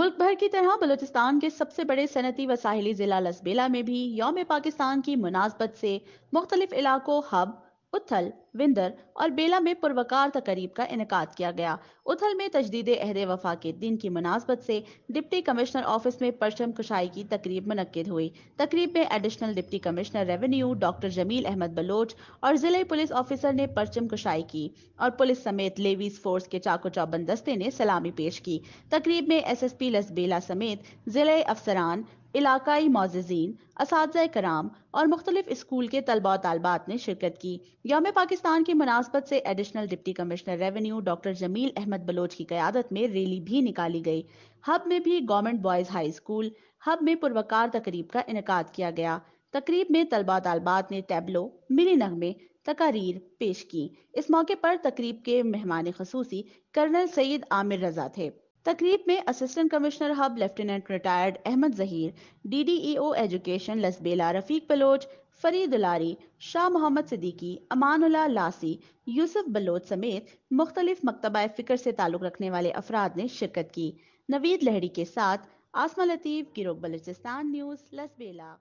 मुल्क भर की तरह बलूचिस्तान के सबसे बड़े सनती वसाहली जिला लसबेला में भी योम पाकिस्तान की मुनासबत से मुख्तलिफ इलाकों हब उथल विंदर और बेला में पुरवकार तकरीब का इनका किया गया उथल में तजदीद अहद वफा के दिन की मुनासबत से डिप्टी कमिश्नर ऑफिस में परचम कशाई की तकरीब मनद हुई तकरीब में additional deputy commissioner revenue doctor Jamil Ahmed Baloch और जिले पुलिस ऑफिसर ने परचम कशाई की और पुलिस समेत लेवीज फोर्स के चाको चौबंद दस्ते ने सलामी पेश की तकरीब में एस एस पी लसबेला समेत जिले अफसरान इलाकई मोजीन इस कराम और मुख्तलिफ स्कूल के तलबा तलबात ने शिरकत की योम पाकिस्तान की मुनासबत से additional deputy commissioner revenue doctor Jamil Ahmed Baloch की क्यादत में रैली भी निकाली गई हब में भी government boys high school Hub में पुरवकार तकरीब का इनका किया गया तकरीब में तलबा तलबात ने टैबलो मिली नगमे तकारीर पेश की इस मौके पर तकरीब के मेहमान खसूसी कर्नल सईद आमिर रजा थे तकरीब में assistant commissioner Hub lieutenant retired Ahmed Zaheer D D E O education Lasbela Rafiq Baloch Farid Lari Shah Mohammad Siddiqui Amanullah Lasi Yusuf Baloch समेत मुख्तलिफ मकतबा फ़िक्र से ताल्लुक़ रखने वाले अफराद ने शिरकत की नवीद लहड़ी के साथ आसमा लतीफ़ गिरोह बलोचिस्तान न्यूज़ लसबेला